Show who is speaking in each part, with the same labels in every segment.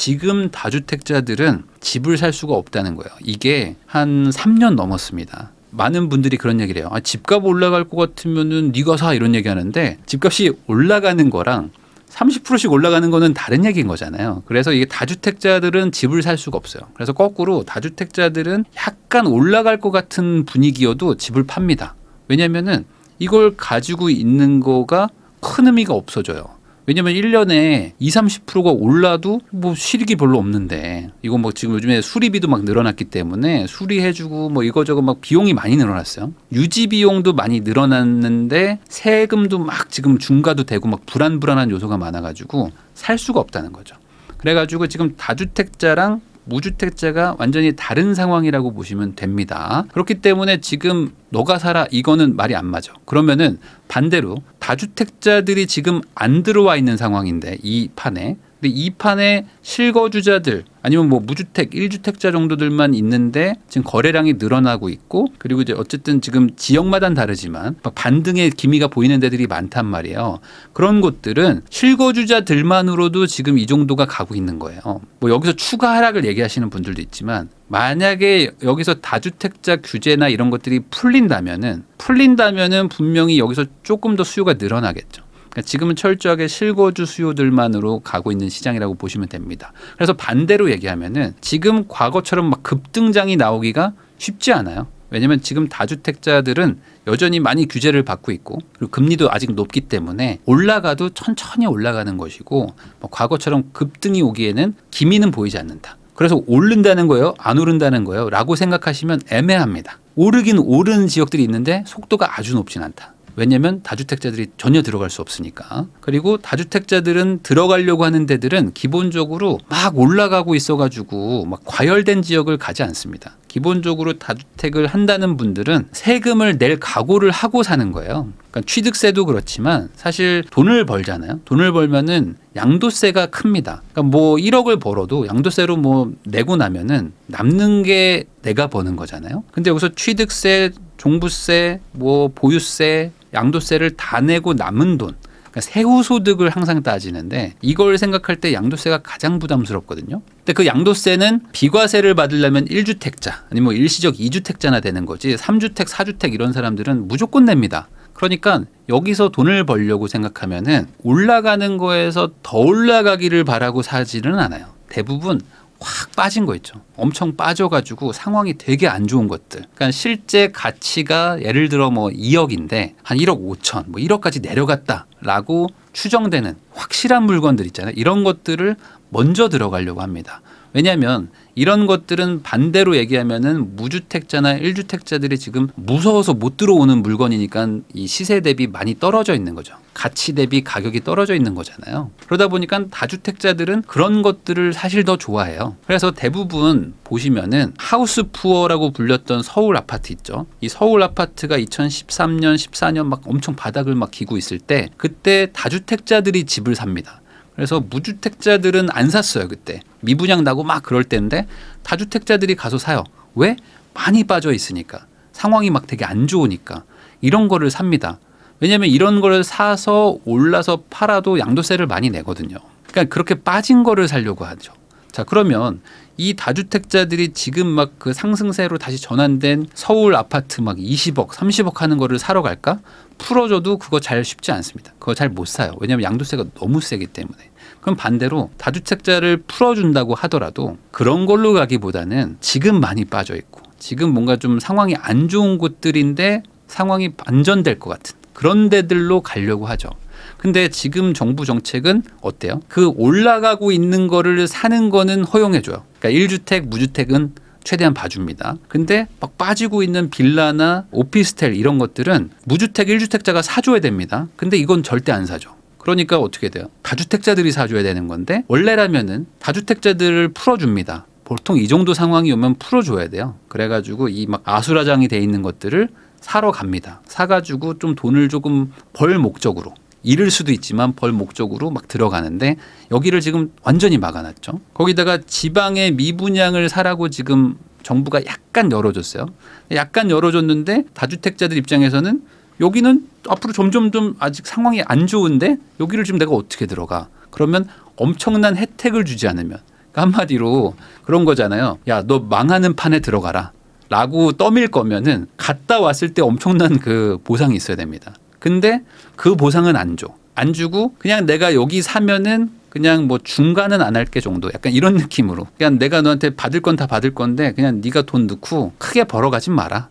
Speaker 1: 지금 다주택자들은 집을 살 수가 없다는 거예요. 이게 한 3년 넘었습니다. 많은 분들이 그런 얘기를 해요. 아, 집값 올라갈 것 같으면은 네가 사 이런 얘기 하는데 집값이 올라가는 거랑 30%씩 올라가는 거는 다른 얘기인 거잖아요. 그래서 이게 다주택자들은 집을 살 수가 없어요. 그래서 거꾸로 다주택자들은 약간 올라갈 것 같은 분위기여도 집을 팝니다. 왜냐면은 이걸 가지고 있는 거가 큰 의미가 없어져요. 왜냐면 1년에 20, 30%가 올라도 뭐 실익이 별로 없는데 이거 뭐 지금 요즘에 수리비도 막 늘어났기 때문에 수리해주고 뭐 이거저거 막 비용이 많이 늘어났어요. 유지 비용도 많이 늘어났는데 세금도 막 지금 중과도 되고 막 불안불안한 요소가 많아가지고 살 수가 없다는 거죠. 그래가지고 지금 다주택자랑 무주택자가 완전히 다른 상황이라고 보시면 됩니다. 그렇기 때문에 지금 너가 살아 이거는 말이 안 맞아. 그러면은 반대로 다주택자들이 지금 안 들어와 있는 상황인데 이 판에 근데 이 판에 실거주자들 아니면 뭐 무주택, 1주택자 정도들만 있는데 지금 거래량이 늘어나고 있고 그리고 이제 어쨌든 지금 지역마다는 다르지만 반등의 기미가 보이는 데들이 많단 말이에요. 그런 곳들은 실거주자들만으로도 지금 이 정도가 가고 있는 거예요. 뭐 여기서 추가 하락을 얘기하시는 분들도 있지만 만약에 여기서 다주택자 규제나 이런 것들이 풀린다면은 풀린다면은 분명히 여기서 조금 더 수요가 늘어나겠죠. 그러니까 지금은 철저하게 실거주 수요들만으로 가고 있는 시장이라고 보시면 됩니다. 그래서 반대로 얘기하면은 지금 과거처럼 막 급등장이 나오기가 쉽지 않아요. 왜냐면 지금 다주택자들은 여전히 많이 규제를 받고 있고 그리고 금리도 아직 높기 때문에 올라가도 천천히 올라가는 것이고 뭐 과거처럼 급등이 오기에는 기미는 보이지 않는다. 그래서 오른다는 거예요? 안 오른다는 거예요? 라고 생각하시면 애매합니다. 오르긴 오른 지역들이 있는데 속도가 아주 높진 않다. 왜냐하면 다주택자들이 전혀 들어갈 수 없으니까. 그리고 다주택자들은 들어가려고 하는 데들은 기본적으로 막 올라가고 있어가지고 막 과열된 지역을 가지 않습니다. 기본적으로 다주택을 한다는 분들은 세금을 낼 각오를 하고 사는 거예요. 그러니까 취득세도 그렇지만 사실 돈을 벌잖아요. 돈을 벌면은 양도세가 큽니다. 그러니까 뭐 1억을 벌어도 양도세로 뭐 내고 나면은 남는 게 내가 버는 거잖아요. 근데 여기서 취득세, 종부세, 뭐 보유세, 양도세를 다 내고 남은 돈 그러니까 세후 소득을 항상 따지는데 이걸 생각할 때 양도세가 가장 부담스럽거든요. 근데 그 양도세는 비과세를 받으려면 1주택자 아니면 뭐 일시적 2주택자나 되는 거지 3주택, 4주택 이런 사람들은 무조건 냅니다. 그러니까 여기서 돈을 벌려고 생각하면은 올라가는 거에서 더 올라가기를 바라고 사지는 않아요. 대부분 확 빠진 거 있죠. 엄청 빠져가지고 상황이 되게 안 좋은 것들. 그러니까 실제 가치가 예를 들어 뭐 2억인데 한 1억 5천, 뭐 1억까지 내려갔다라고 추정되는 확실한 물건들 있잖아요. 이런 것들을 먼저 들어가려고 합니다. 왜냐하면 이런 것들은 반대로 얘기하면은 무주택자나 일주택자들이 지금 무서워서 못 들어오는 물건이니까 이 시세 대비 많이 떨어져 있는 거죠. 가치 대비 가격이 떨어져 있는 거잖아요. 그러다 보니까 다주택자들은 그런 것들을 사실 더 좋아해요. 그래서 대부분 보시면은 하우스 푸어라고 불렸던 서울 아파트 있죠. 이 서울 아파트가 2013년, 14년 막 엄청 바닥을 막 기고 있을 때 그때 다주택자들이 집을 삽니다. 그래서 무주택자들은 안 샀어요 그때 미분양 나고 막 그럴 때인데 다주택자들이 가서 사요 왜 많이 빠져 있으니까 상황이 막 되게 안 좋으니까 이런 거를 삽니다 왜냐하면 이런 거를 사서 올라서 팔아도 양도세를 많이 내거든요 그러니까 그렇게 빠진 거를 살려고 하죠 자 그러면 이 다주택자들이 지금 막 그 상승세로 다시 전환된 서울 아파트 막 20억, 30억 하는 거를 사러 갈까? 풀어줘도 그거 잘 쉽지 않습니다. 그거 잘 못 사요. 왜냐하면 양도세가 너무 세기 때문에. 그럼 반대로 다주택자를 풀어준다고 하더라도 그런 걸로 가기보다는 지금 많이 빠져 있고 지금 뭔가 좀 상황이 안 좋은 곳들인데 상황이 반전될 것 같은 그런 데들로 가려고 하죠. 근데 지금 정부 정책은 어때요? 그 올라가고 있는 거를 사는 거는 허용해줘요. 그러니까 1주택, 무주택은 최대한 봐줍니다. 근데 막 빠지고 있는 빌라나 오피스텔 이런 것들은 무주택, 1주택자가 사줘야 됩니다. 근데 이건 절대 안 사죠. 그러니까 어떻게 돼요? 다주택자들이 사줘야 되는 건데 원래라면은 다주택자들을 풀어줍니다. 보통 이 정도 상황이 오면 풀어줘야 돼요. 그래가지고 이 막 아수라장이 돼 있는 것들을 사러 갑니다. 사가지고 좀 돈을 조금 벌 목적으로. 잃을 수도 있지만 벌 목적으로 막 들어가는데 여기를 지금 완전히 막아놨죠. 거기다가 지방의 미분양을 사라고 지금 정부가 약간 열어줬어요. 약간 열어줬는데 다주택자들 입장에서는 여기는 앞으로 점점점 아직 상황이 안 좋은데 여기를 지금 내가 어떻게 들어가? 그러면 엄청난 혜택을 주지 않으면 그러니까 한마디로 그런 거잖아요. 야 너 망하는 판에 들어가라. 라고 떠밀 거면은 갔다 왔을 때 엄청난 그 보상이 있어야 됩니다. 근데 그 보상은 안 줘. 안 주고 그냥 내가 여기 사면은 그냥 뭐 중간은 안 할게 정도 약간 이런 느낌으로 그냥 내가 너한테 받을 건 다 받을 건데 그냥 네가 돈 넣고 크게 벌어가진 마라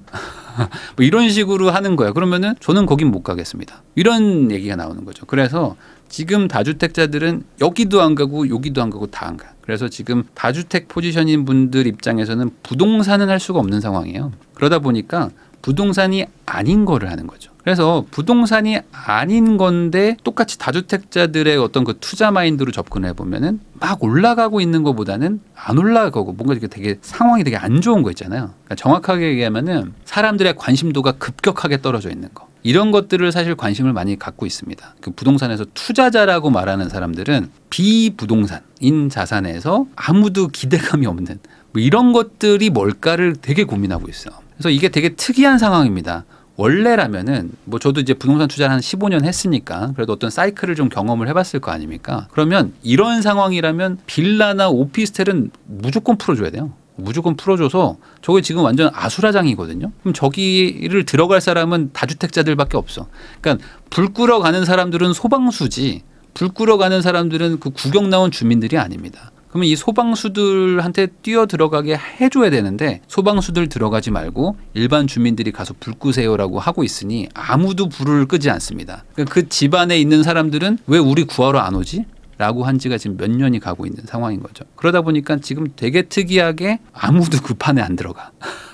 Speaker 1: 뭐 이런 식으로 하는 거야 그러면은 저는 거긴 못 가겠습니다 이런 얘기가 나오는 거죠 그래서 지금 다주택자들은 여기도 안 가고 여기도 안 가고 다 안 가. 그래서 지금 다주택 포지션인 분들 입장에서는 부동산은 할 수가 없는 상황이에요. 그러다 보니까 부동산이 아닌 거를 하는 거죠. 그래서 부동산이 아닌 건데 똑같이 다주택자들의 어떤 그 투자 마인드로 접근해 보면은 막 올라가고 있는 것보다는 안 올라가고 뭔가 이렇게 되게 상황이 되게 안 좋은 거 있잖아요. 그러니까 정확하게 얘기하면은 사람들의 관심도가 급격하게 떨어져 있는 거. 이런 것들을 사실 관심을 많이 갖고 있습니다. 그 부동산에서 투자자라고 말하는 사람들은 비부동산인 자산에서 아무도 기대감이 없는 뭐 이런 것들이 뭘까를 되게 고민하고 있어. 요 그래서 이게 되게 특이한 상황입니다. 원래라면은 뭐 저도 이제 부동산 투자를 한 15년 했으니까 그래도 어떤 사이클을 좀 경험을 해봤을 거 아닙니까? 그러면 이런 상황이라면 빌라나 오피스텔은 무조건 풀어줘야 돼요. 무조건 풀어줘서 저게 지금 완전 아수라장이거든요. 그럼 저기를 들어갈 사람은 다주택자들밖에 없어. 그러니까 불 끄러 가는 사람들은 소방수지 불 끄러 가는 사람들은 그 구경 나온 주민들이 아닙니다. 그러면 이 소방수들한테 뛰어 들어가게 해줘야 되는데 소방수들 들어가지 말고 일반 주민들이 가서 불 끄세요라고 하고 있으니 아무도 불을 끄지 않습니다. 그러니까 그 집안에 있는 사람들은 왜 우리 구하러 안 오지? 라고 한 지가 지금 몇 년이 가고 있는 상황인 거죠. 그러다 보니까 지금 되게 특이하게 아무도 그 판에 안 들어가.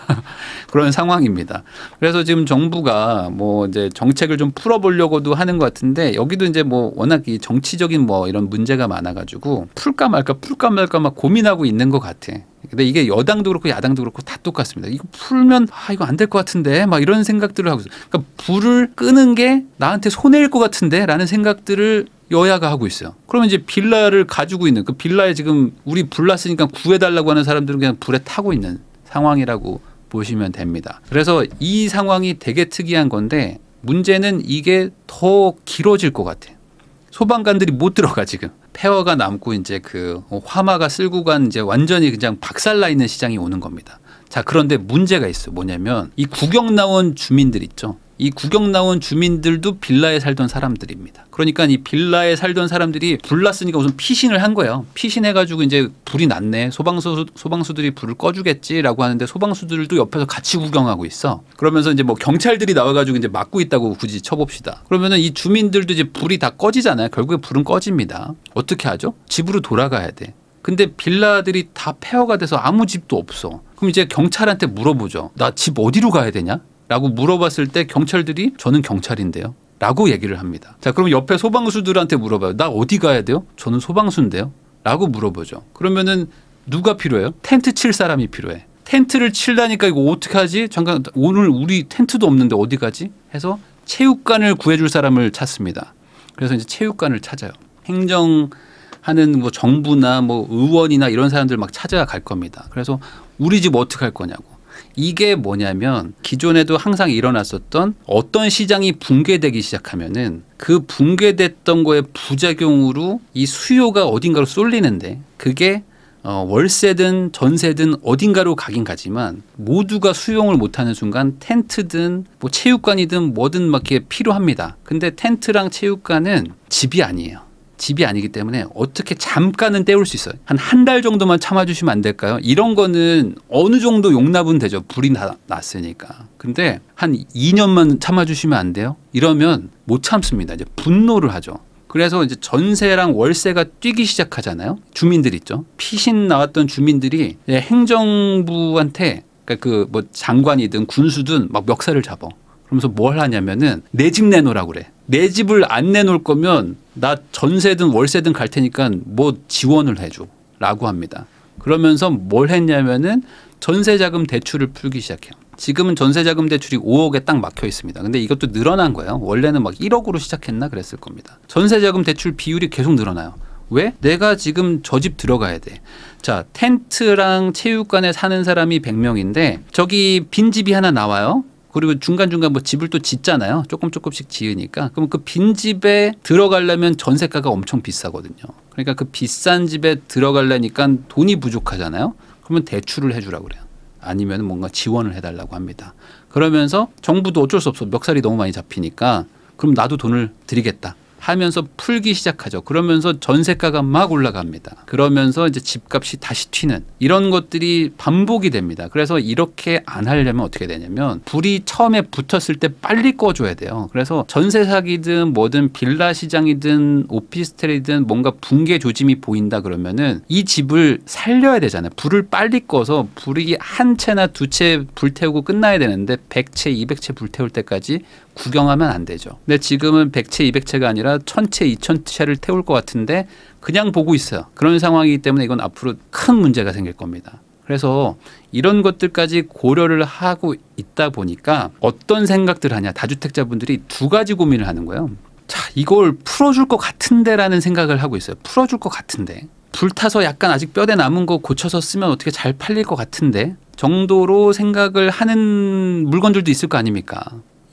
Speaker 1: 그런 상황입니다. 그래서 지금 정부가 뭐 이제 정책을 좀 풀어보려고도 하는 것 같은데 여기도 이제 뭐 워낙 이 정치적인 뭐 이런 문제가 많아가지고 풀까 말까 풀까 말까 막 고민하고 있는 것 같아. 근데 이게 여당도 그렇고 야당도 그렇고 다 똑같습니다. 이거 풀면 아 이거 안 될 것 같은데 막 이런 생각들을 하고 있어. 그러니까 불을 끄는 게 나한테 손해일 것 같은데라는 생각들을 여야가 하고 있어요. 그러면 이제 빌라를 가지고 있는 그 빌라에 지금 우리 불났으니까 구해달라고 하는 사람들은 그냥 불에 타고 있는 상황이라고 보시면 됩니다. 그래서 이 상황이 되게 특이한 건데 문제는 이게 더 길어질 것 같아. 소방관들이 못 들어가 지금. 폐허가 남고 이제 그 화마가 쓸고 간 이제 완전히 그냥 박살나 있는 시장이 오는 겁니다. 자 그런데 문제가 있어 요 뭐냐면 이 구경 나온 주민들 있죠 이 구경 나온 주민들도 빌라에 살던 사람들입니다. 그러니까 이 빌라에 살던 사람들이 불났으니까 우선 피신을 한 거예요. 피신해가지고 이제 불이 났네. 소방수 소방수들이 불을 꺼주겠지라고 하는데 소방수들도 옆에서 같이 구경하고 있어. 그러면서 이제 뭐 경찰들이 나와가지고 이제 막고 있다고 굳이 쳐봅시다. 그러면은 이 주민들도 이제 불이 다 꺼지잖아요. 결국에 불은 꺼집니다. 어떻게 하죠? 집으로 돌아가야 돼. 근데 빌라들이 다 폐허가 돼서 아무 집도 없어. 그럼 이제 경찰한테 물어보죠. 나 집 어디로 가야 되냐? 라고 물어봤을 때 경찰들이 저는 경찰인데요. 라고 얘기를 합니다. 자, 그럼 옆에 소방수들한테 물어봐요. 나 어디 가야 돼요? 저는 소방수인데요. 라고 물어보죠. 그러면은 누가 필요해요? 텐트 칠 사람이 필요해. 텐트를 칠다니까 이거 어떻게 하지? 잠깐 오늘 우리 텐트도 없는데 어디 가지? 해서 체육관을 구해줄 사람을 찾습니다. 그래서 이제 체육관을 찾아요. 행정 하는 뭐 정부나 뭐 의원이나 이런 사람들 막 찾아갈 겁니다. 그래서 우리 집 어떻게 할 거냐고. 이게 뭐냐면 기존에도 항상 일어났었던 어떤 시장이 붕괴되기 시작하면은 그 붕괴됐던 거에 부작용으로 이 수요가 어딘가로 쏠리는데 그게 어, 월세든 전세든 어딘가로 가긴 가지만 모두가 수용을 못하는 순간 텐트든 뭐 체육관이든 뭐든 막 이렇게 필요합니다. 근데 텐트랑 체육관은 집이 아니에요. 집이 아니기 때문에 어떻게 잠깐은 때울 수 있어요. 한 한 달 정도만 참아주시면 안 될까요? 이런 거는 어느 정도 용납은 되죠. 불이 나, 났으니까. 근데 한 2년만 참아주시면 안 돼요? 이러면 못 참습니다. 이제 분노를 하죠. 그래서 이제 전세랑 월세가 뛰기 시작하잖아요. 주민들 있죠. 피신 나왔던 주민들이 행정부한테 그러니까 그 뭐 장관이든 군수든 막 멱살을 잡어. 그러면서 뭘 하냐면은 내 집 내놓으라고 그래. 내 집을 안 내놓을 거면 나 전세든 월세든 갈 테니까 뭐 지원을 해줘라고 합니다. 그러면서 뭘 했냐면은 전세자금 대출을 풀기 시작해요. 지금은 전세자금 대출이 5억에 딱 막혀 있습니다. 근데 이것도 늘어난 거예요. 원래는 막 1억으로 시작했나 그랬을 겁니다. 전세자금 대출 비율이 계속 늘어나요. 왜? 내가 지금 저 집 들어가야 돼. 자, 텐트랑 체육관에 사는 사람이 100명인데 저기 빈집이 하나 나와요. 그리고 중간중간 뭐 집을 또 짓잖아요. 조금 조금씩 지으니까. 그럼 그 빈 집에 들어가려면 전세가가 엄청 비싸거든요. 그러니까 그 비싼 집에 들어가려니까 돈이 부족하잖아요. 그러면 대출을 해주라고 그래요. 아니면 뭔가 지원을 해달라고 합니다. 그러면서 정부도 어쩔 수 없어. 멱살이 너무 많이 잡히니까 그럼 나도 돈을 드리겠다. 하면서 풀기 시작하죠. 그러면서 전세가가 막 올라갑니다. 그러면서 이제 집값이 다시 튀는 이런 것들이 반복이 됩니다. 그래서 이렇게 안 하려면 어떻게 되냐면 불이 처음에 붙었을 때 빨리 꺼줘야 돼요. 그래서 전세 사기든 뭐든 빌라 시장이든 오피스텔이든 뭔가 붕괴 조짐이 보인다 그러면은 이 집을 살려야 되잖아요. 불을 빨리 꺼서 불이 한 채나 두 채 불태우고 끝나야 되는데 100채, 200채 불태울 때까지 구경하면 안 되죠. 근데 지금은 100채, 200채가 아니라 1000채, 2000채를 태울 것 같은데 그냥 보고 있어요. 그런 상황이기 때문에 이건 앞으로 큰 문제가 생길 겁니다. 그래서 이런 것들까지 고려를 하고 있다 보니까 어떤 생각들 하냐 다주택자분들이 두 가지 고민을 하는 거예요. 자, 이걸 풀어줄 것 같은데라는 생각을 하고 있어요. 풀어줄 것 같은데. 불타서 약간 아직 뼈대 남은 거 고쳐서 쓰면 어떻게 잘 팔릴 것 같은데 정도로 생각을 하는 물건들도 있을 거 아닙니까?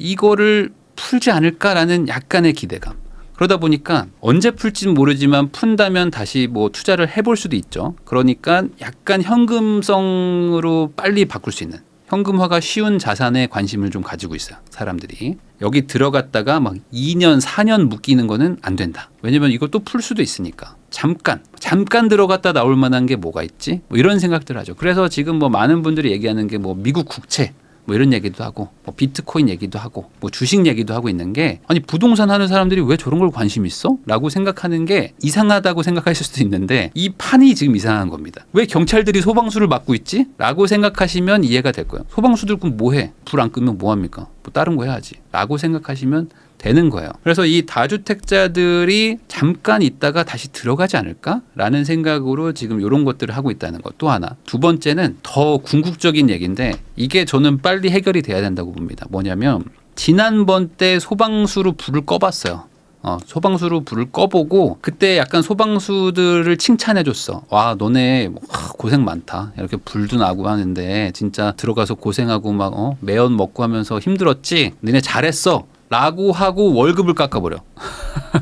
Speaker 1: 이거를 풀지 않을까라는 약간의 기대감. 그러다 보니까 언제 풀지는 모르지만 푼다면 다시 뭐 투자를 해볼 수도 있죠. 그러니까 약간 현금성으로 빨리 바꿀 수 있는 현금화가 쉬운 자산에 관심을 좀 가지고 있어요. 사람들이. 여기 들어갔다가 막 2년, 4년 묶이는 거는 안 된다. 왜냐면 이걸 또 풀 수도 있으니까. 잠깐, 잠깐 들어갔다 나올 만한 게 뭐가 있지? 뭐 이런 생각들 하죠. 그래서 지금 뭐 많은 분들이 얘기하는 게 뭐 미국 국채. 뭐 이런 얘기도 하고 뭐 비트코인 얘기도 하고 뭐 주식 얘기도 하고 있는 게 아니 부동산 하는 사람들이 왜 저런 걸 관심 있어? 라고 생각하는 게 이상하다고 생각하실 수도 있는데 이 판이 지금 이상한 겁니다. 왜 경찰들이 소방수를 맡고 있지? 라고 생각하시면 이해가 될 거예요. 소방수들 그럼 뭐해? 불 안 끄면 뭐합니까? 뭐 다른 거 해야지. 라고 생각하시면 되는 거예요. 그래서 이 다주택자들이 잠깐 있다가 다시 들어가지 않을까라는 생각으로 지금 이런 것들을 하고 있다는 것 또 하나. 두 번째는 더 궁극적인 얘기인데 이게 저는 빨리 해결이 돼야 된다고 봅니다. 뭐냐면 지난번 때 소방수로 불을 꺼봤어요. 어, 소방수로 불을 꺼보고 그때 약간 소방수들을 칭찬해줬어. 와 너네 뭐, 고생 많다. 이렇게 불도 나고 하는데 진짜 들어가서 고생하고 막 어? 매연 먹고 하면서 힘들었지. 너네 잘했어. 라고 하고 월급을 깎아버려.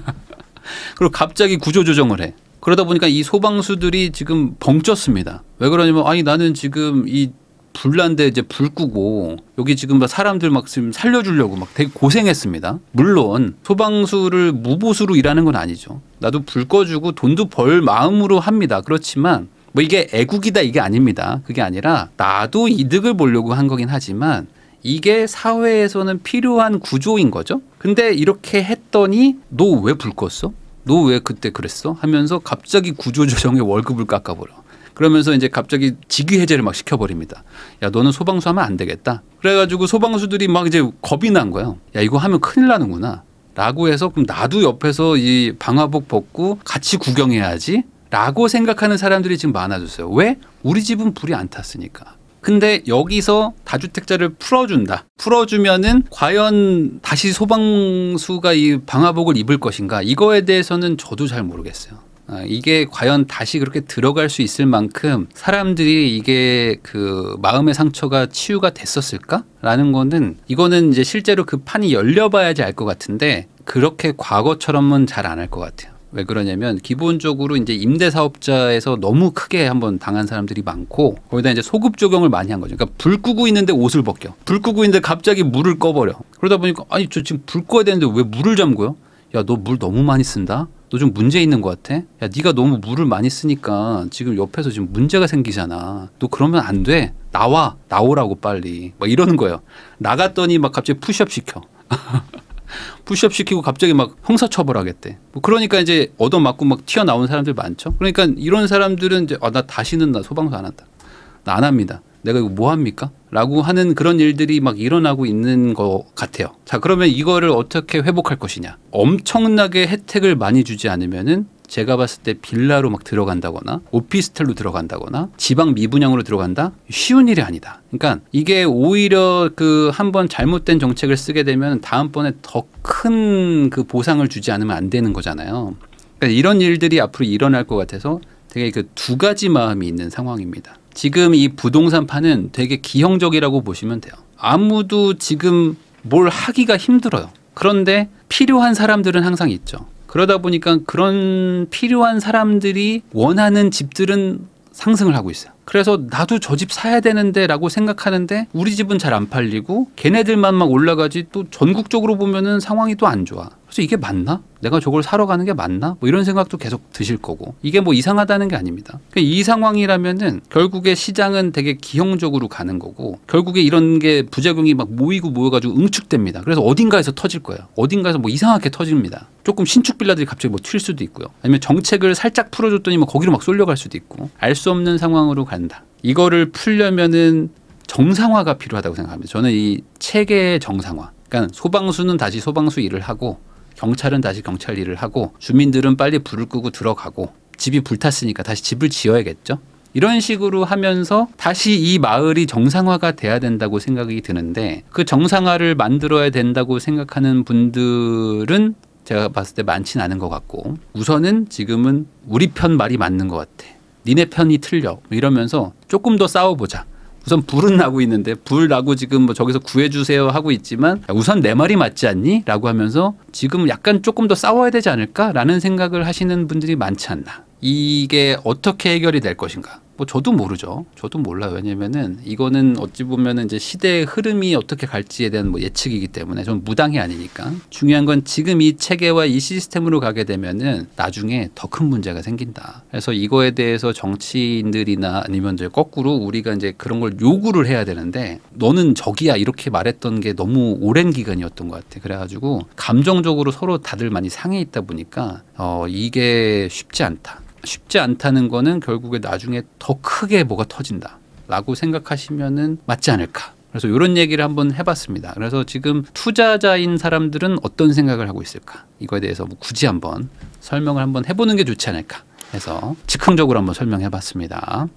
Speaker 1: 그리고 갑자기 구조조정을 해. 그러다 보니까 이 소방수들이 지금 벙쪘습니다. 왜 그러냐면 아니 나는 지금 이 불난데 이제 불 끄고 여기 지금 막 사람들 막 지금 살려주려고 막 되게 고생했습니다. 물론 소방수를 무보수로 일하는 건 아니죠. 나도 불 꺼주고 돈도 벌 마음으로 합니다. 그렇지만 뭐 이게 애국이다 이게 아닙니다. 그게 아니라 나도 이득을 보려고 한 거긴 하지만 이게 사회에서는 필요한 구조인 거죠. 근데 이렇게 했더니 너 왜 불 껐어? 너 왜 그때 그랬어? 하면서 갑자기 구조조정에 월급을 깎아버려. 그러면서 이제 갑자기 직위 해제를 막 시켜버립니다. 야 너는 소방수 하면 안 되겠다. 그래가지고 소방수들이 막 이제 겁이 난거야야 이거 하면 큰일 나는구나. 라고 해서 그럼 나도 옆에서 이 방화복 벗고 같이 구경해야지. 라고 생각하는 사람들이 지금 많아졌어요. 왜? 우리 집은 불이 안 탔으니까. 근데 여기서 다주택자를 풀어준다. 풀어주면은 과연 다시 소방수가 이 방화복을 입을 것인가? 이거에 대해서는 저도 잘 모르겠어요. 아, 이게 과연 다시 그렇게 들어갈 수 있을 만큼 사람들이 이게 그 마음의 상처가 치유가 됐었을까라는 거는 이거는 이제 실제로 그 판이 열려봐야지 알 것 같은데 그렇게 과거처럼은 잘 안 할 것 같아요. 왜 그러냐면 기본적으로 이제 임대 사업자에서 너무 크게 한번 당한 사람들이 많고 거기다 이제 소급 적용을 많이 한 거죠. 그러니까 불 끄고 있는데 옷을 벗겨. 불 끄고 있는데 갑자기 물을 꺼버려. 그러다 보니까 아니 저 지금 불 꺼야 되는데 왜 물을 잠궈요? 야너 물 너무 많이 쓴다. 너 좀 문제 있는 것 같아. 야 네가 너무 물을 많이 쓰니까 지금 옆에서 지금 문제가 생기잖아. 너 그러면 안 돼. 나와 나오라고 빨리. 막 이러는 거예요. 나갔더니 막 갑자기 푸시업 시켜. 푸시업 시키고 갑자기 막 형사처벌하겠대. 뭐 그러니까 이제 얻어맞고 막 튀어나온 사람들 많죠. 그러니까 이런 사람들은 이제 아, 나 다시는 나 소방서 안 한다. 나 안 합니다. 내가 이거 뭐 합니까? 라고 하는 그런 일들이 막 일어나고 있는 것 같아요. 자, 그러면 이거를 어떻게 회복할 것이냐? 엄청나게 혜택을 많이 주지 않으면은 제가 봤을 때 빌라로 막 들어간다거나 오피스텔로 들어간다거나 지방 미분양으로 들어간다 쉬운 일이 아니다. 그러니까 이게 오히려 그 한번 잘못된 정책을 쓰게 되면 다음번에 더 큰 그 보상을 주지 않으면 안 되는 거잖아요. 그러니까 이런 일들이 앞으로 일어날 것 같아서 되게 그 두 가지 마음이 있는 상황입니다. 지금 이 부동산판은 되게 기형적이라고 보시면 돼요. 아무도 지금 뭘 하기가 힘들어요. 그런데 필요한 사람들은 항상 있죠. 그러다 보니까 그런 필요한 사람들이 원하는 집들은 상승을 하고 있어요. 그래서 나도 저 집 사야 되는데라고 생각하는데 우리 집은 잘 안 팔리고 걔네들만 막 올라가지 또 전국적으로 보면은 상황이 또 안 좋아. 그래서 이게 맞나? 내가 저걸 사러 가는 게 맞나? 뭐 이런 생각도 계속 드실 거고 이게 뭐 이상하다는 게 아닙니다. 그러니까 이 상황이라면은 결국에 시장은 되게 기형적으로 가는 거고 결국에 이런 게 부작용이 막 모이고 모여가지고 응축됩니다. 그래서 어딘가에서 터질 거예요. 어딘가에서 뭐 이상하게 터집니다. 조금 신축 빌라들이 갑자기 뭐 튈 수도 있고요. 아니면 정책을 살짝 풀어줬더니 뭐 거기로 막 쏠려갈 수도 있고 알 수 없는 상황으로 간다. 이거를 풀려면은 정상화가 필요하다고 생각합니다. 저는 이 체계의 정상화. 그러니까 소방수는 다시 소방수 일을 하고 경찰은 다시 경찰 일을 하고 주민들은 빨리 불을 끄고 들어가고 집이 불탔으니까 다시 집을 지어야겠죠. 이런 식으로 하면서 다시 이 마을이 정상화가 돼야 된다고 생각이 드는데 그 정상화를 만들어야 된다고 생각하는 분들은 제가 봤을 때 많진 않은 것 같고 우선은 지금은 우리 편 말이 맞는 것 같아. 니네 편이 틀려 뭐 이러면서 조금 더 싸워보자. 우선 불은 나고 있는데 불 나고 지금 뭐 저기서 구해주세요 하고 있지만 우선 내 말이 맞지 않니? 라고 하면서 지금 약간 조금 더 싸워야 되지 않을까라는 생각을 하시는 분들이 많지 않나. 이게 어떻게 해결이 될 것인가. 뭐 저도 모르죠. 저도 몰라요. 왜냐면은 이거는 어찌 보면은 이제 시대의 흐름이 어떻게 갈지에 대한 뭐 예측이기 때문에 저 무당이 아니니까 중요한 건 지금 이 체계와 이 시스템으로 가게 되면은 나중에 더 큰 문제가 생긴다. 그래서 이거에 대해서 정치인들이나 아니면 이제 거꾸로 우리가 이제 그런 걸 요구를 해야 되는데 너는 적이야 이렇게 말했던 게 너무 오랜 기간이었던 것 같아. 그래가지고 감정적으로 서로 다들 많이 상해 있다 보니까 어 이게 쉽지 않다. 쉽지 않다는 거는 결국에 나중에 더 크게 뭐가 터진다라고 생각하시면은 맞지 않을까. 그래서 이런 얘기를 한번 해봤습니다. 그래서 지금 투자자인 사람들은 어떤 생각을 하고 있을까? 이거에 대해서 뭐 굳이 한번 설명을 한번 해보는 게 좋지 않을까 해서 즉흥적으로 한번 설명해봤습니다.